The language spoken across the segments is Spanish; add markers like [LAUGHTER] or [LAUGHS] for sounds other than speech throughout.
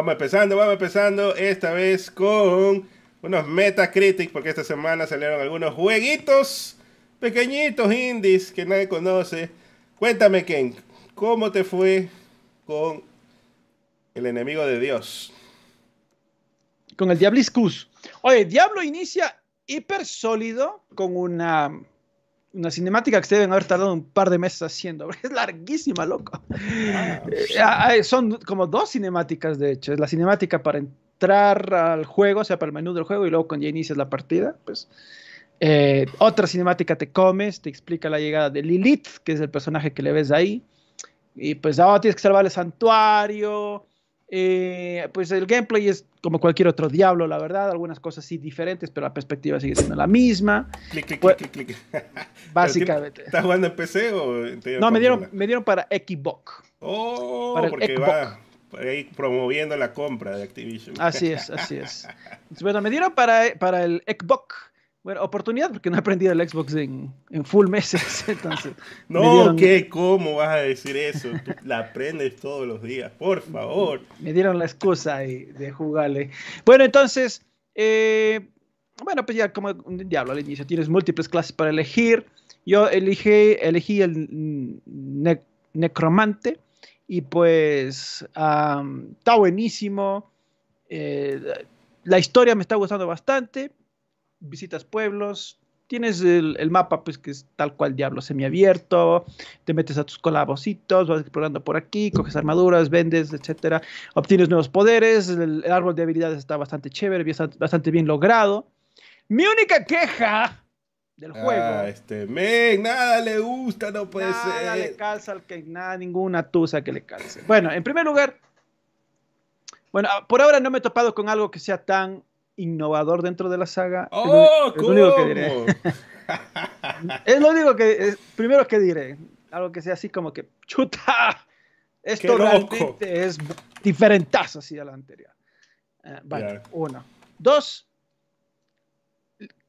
Vamos empezando, vamos empezando. Esta vez con unos Metacritic, porque esta semana salieron algunos jueguitos pequeñitos indies que nadie conoce. Cuéntame, Ken, ¿cómo te fue con el enemigo de Dios? Con el Diabliscus. Oye, Diablo inicia hiper sólido con una una cinemática que se deben haber tardado un par de meses haciendo, [LAUGHS] es larguísima, loco. Ah. Eh, ah, eh, son como dos cinemáticas, de hecho. Es la cinemática para entrar al juego, o sea, para el menú del juego, y luego cuando ya inicias la partida, pues... Eh, otra cinemática te comes, te explica la llegada de Lilith, que es el personaje que le ves ahí. Y pues ahora tienes que salvar el santuario. Eh, pues el gameplay es como cualquier otro diablo, la verdad. Algunas cosas sí diferentes, pero la perspectiva sigue siendo la misma. Clic, clic, pues, clic, [LAUGHS] Básicamente. ¿Estás jugando en PC o No, me dieron, me dieron para Xbox. Oh, porque va promoviendo la compra de Activision. Así es, así es. [LAUGHS] bueno, me dieron para, para el Xbox. Bueno, oportunidad porque no he aprendido el Xbox en, full meses, [LAUGHS] entonces. no, ¿qué? ¿Cómo vas a decir eso? la aprendes todos los días, por [LAUGHS] favor. Me dieron la excusa de jugarle. Bueno, entonces, eh, bueno, pues ya como un diablo al inicio, tienes múltiples clases para elegir. Yo elegí, elegí el necromante y pues está buenísimo. Eh, la historia me está gustando bastante visitas pueblos, tienes el, mapa, pues que es tal cual diablo semiabierto, te metes a tus colabocitos, vas explorando por aquí, coges armaduras, vendes, etcétera, obtienes nuevos poderes, el, árbol de habilidades está bastante chévere, bastante bien logrado. Mi única queja del ah, juego. este, nada le gusta, no puede ser. Nada le calza al que nada, ninguna tusa que le calce. Bueno, en primer lugar, bueno, por ahora no me he topado con algo que sea tan innovador dentro de la saga. ¡Oh, es lo, es ¡Oh, único que diré. es lo único que. [LAUGHS] primero que diré. Algo que sea así como que. ¡Chuta! Esto realmente es diferentazo así a la anterior. Eh, vale, uno. Dos,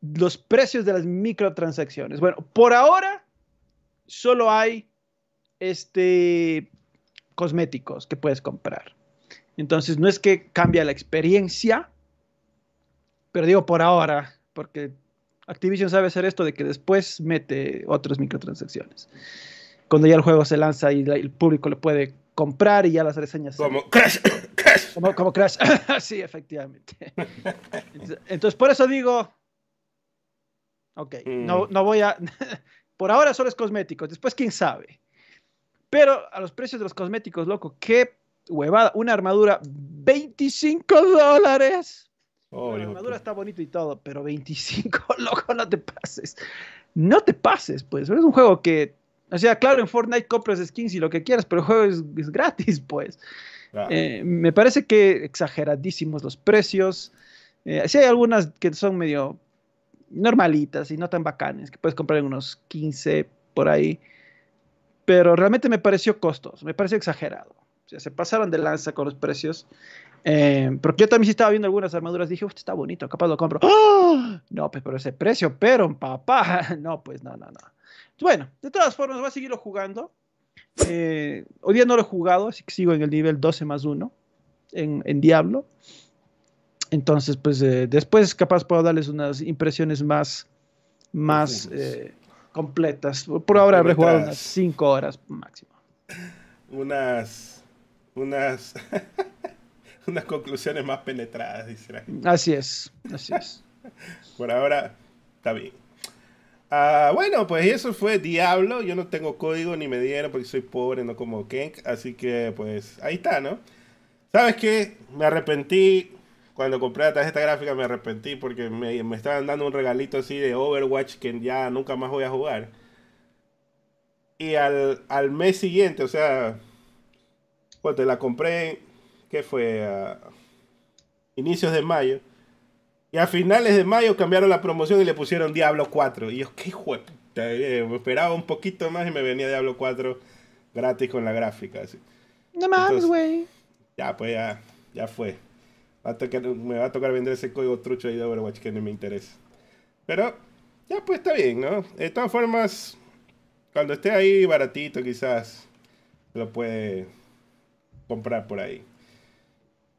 los precios de las microtransacciones. Bueno, por ahora solo hay este cosméticos que puedes comprar. Entonces, no es que cambia la experiencia, pero digo por ahora, porque Activision sabe hacer esto de que después mete otras microtransacciones. Cuando ya el juego se lanza y el público lo puede comprar y ya las reseñas. [COUGHS] Como Crash, Como, [LAUGHS] Crash. sí, efectivamente. [LAUGHS] Entonces, por eso digo. Ok, no, mm. no voy a. [LAUGHS] por ahora solo es cosméticos, después quién sabe. Pero a los precios de los cosméticos, loco, qué huevada. Una armadura, 25 dólares. Oh, la armadura está bonito y todo, pero 25, [LAUGHS] loco, no te pases. No te pases, pues. Es un juego que. O sea, claro, en Fortnite compras skins y lo que quieras, pero el juego es, es gratis, pues. Eh, me parece que exageradísimos los precios. Eh, sí, hay algunas que son medio normalitas y no tan bacanes, que puedes comprar en unos 15 por ahí. Pero realmente me pareció costoso, me pareció exagerado. O sea, se pasaron de lanza con los precios. Eh, porque yo también sí estaba viendo algunas armaduras, dije, usted está bonito, capaz lo compro. ¡Ah! No, pues por ese precio, pero papá, [LAUGHS] no, pues no, no, no. Bueno, de todas formas, voy a seguirlo jugando. Eh, hoy día no lo he jugado, así que sigo en el nivel 12 más 1 en, en Diablo. Entonces, pues eh, después capaz puedo darles unas impresiones más, más completas. Por ahora habré jugado unas 5 horas máximo. Unas, unas... [LAUGHS] unas conclusiones más penetradas, Así es, así [LAUGHS] Por ahora, está bien. Ah, bueno, pues eso fue Diablo. Yo no tengo código ni me dieron porque soy pobre, no como Kenk. Así que, pues, ahí está, ¿no? ¿Sabes que Me arrepentí. Cuando compré la tarjeta gráfica me arrepentí porque me, estaban dando un regalito así de Overwatch que ya nunca más voy a jugar. Y al, al mes siguiente, o sea, te la compré que fue a inicios de mayo. Y a finales de mayo cambiaron la promoción y le pusieron Diablo 4. Y yo, qué eh, me esperaba un poquito más y me venía Diablo 4 gratis con la gráfica. Así. No mames, güey. Ya, pues ya, ya fue. me va a tocar vender ese código trucho ahí de Overwatch que no me interesa. Pero, ya pues está bien, ¿no? De todas formas, cuando esté ahí baratito, quizás lo puede comprar por ahí.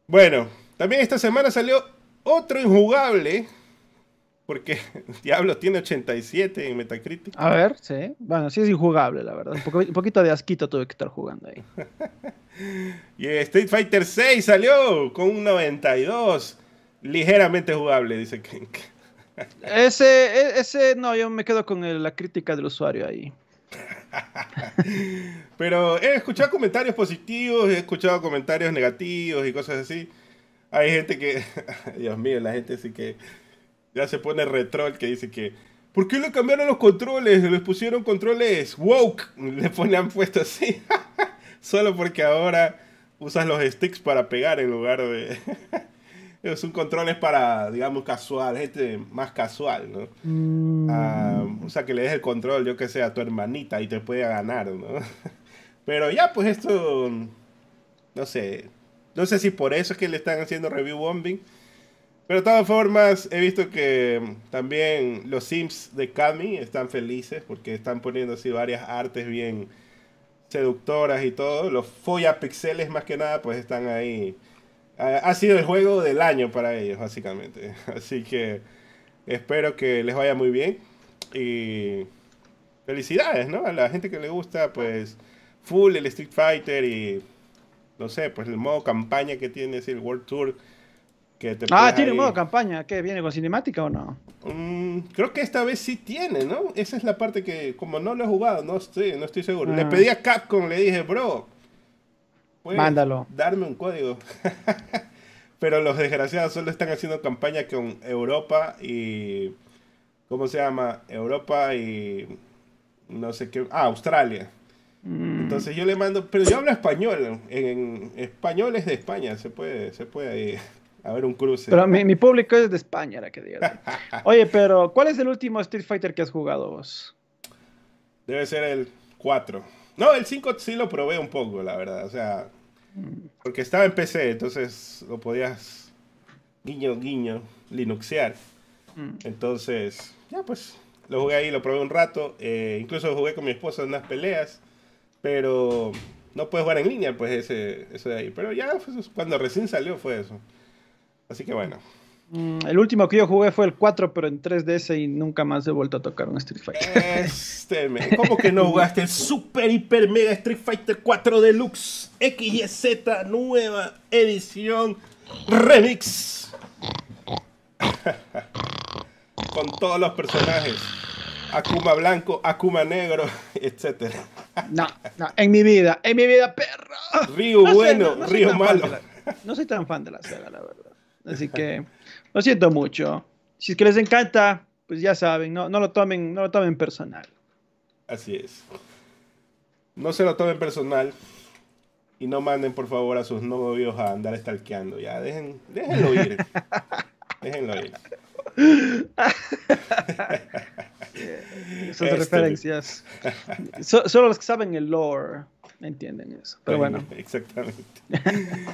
Bueno, también esta semana salió otro injugable. Porque [LAUGHS] Diablo tiene 87 en Metacritic. A ver, sí. Bueno, sí es injugable, la verdad. Un poquito de asquito tuve que estar jugando ahí. [LAUGHS] y Street Fighter 6 salió con un 92. Ligeramente jugable, dice Kink. [LAUGHS] ese, e, ese, no, yo me quedo con la crítica del usuario ahí. [LAUGHS] Pero he escuchado comentarios positivos, he escuchado comentarios negativos y cosas así. Hay gente que, [LAUGHS] Dios mío, la gente sí que ya se pone el que dice que, ¿por qué le cambiaron los controles? Les pusieron controles woke, [LAUGHS] le, han puesto así. Solo porque ahora usan los sticks para pegar en lugar de son controles para, digamos, casual, gente este, más casual, ¿no? Mm. Ah, o sea, que le des el control, yo que sé, a tu hermanita y te puede ganar, ¿no? [LAUGHS] Pero ya, pues esto, no sé, no sé si por eso es que le están haciendo review bombing. Pero de todas formas, he visto que también los Sims de Kami están felices porque están poniendo así varias artes bien seductoras y todo. Los folla pixeles más que nada, pues están ahí ha sido el juego del año para ellos, básicamente. [LAUGHS] Así que espero que les vaya muy bien. Y felicidades, ¿no? A la gente que le gusta, pues, full el Street Fighter y, no sé, pues el modo campaña que tiene, es el World Tour. Que ah, tiene un modo campaña. ¿Qué? ¿Viene con cinemática o no? Mm, creo que esta vez sí tiene, ¿no? Esa es la parte que, como no lo he jugado, no estoy, no estoy seguro. Le ah. pedí a Capcom, le dije, bro, Mándalo. Darme un código. [LAUGHS] Pero los desgraciados solo están haciendo campaña con Europa y. ¿Cómo se llama? Europa y. No sé qué. Ah, Australia. Mm. Entonces yo le mando, pero yo hablo español, en, español es de España, se puede, se puede ver [LAUGHS] un cruce. Pero mi, público es de España, la que [LAUGHS] Oye, pero ¿cuál es el último Street Fighter que has jugado vos? Debe ser el 4. No, el 5 sí lo probé un poco, la verdad. O sea, porque estaba en PC, entonces lo podías guiño, guiño, linuxear. Mm. Entonces, ya pues, lo jugué ahí, lo probé un rato. Eh, incluso jugué con mi esposa en unas peleas, pero no puedes jugar en línea, pues ese, eso de ahí. Pero ya pues, cuando recién salió fue eso. Así que bueno. Mm, el último que yo jugué fue el 4, pero en 3DS y nunca más he vuelto a tocar un Street Fighter. Este, ¿Cómo que no jugaste el Super Hiper Mega Street Fighter 4 Deluxe XYZ nueva edición Remix? [LAUGHS] Con todos los personajes. Akuma blanco, Akuma negro, [LAUGHS] etc. No, no, en mi vida, en mi vida, perro. Río bueno, río malo. no soy tan fan de la saga, la verdad. Así que lo siento mucho. Si es que les encanta, pues ya saben, no, no, lo, tomen, no lo tomen personal. Así es. No se lo tomen personal. Y no manden, por favor, a sus novios a andar stalkeando. Ya, dejen, déjenlo ir. [LAUGHS] déjenlo ir. [LAUGHS] Esas este, referencias. solo los que saben el lore entienden eso. Pero bueno. Exactamente. [LAUGHS]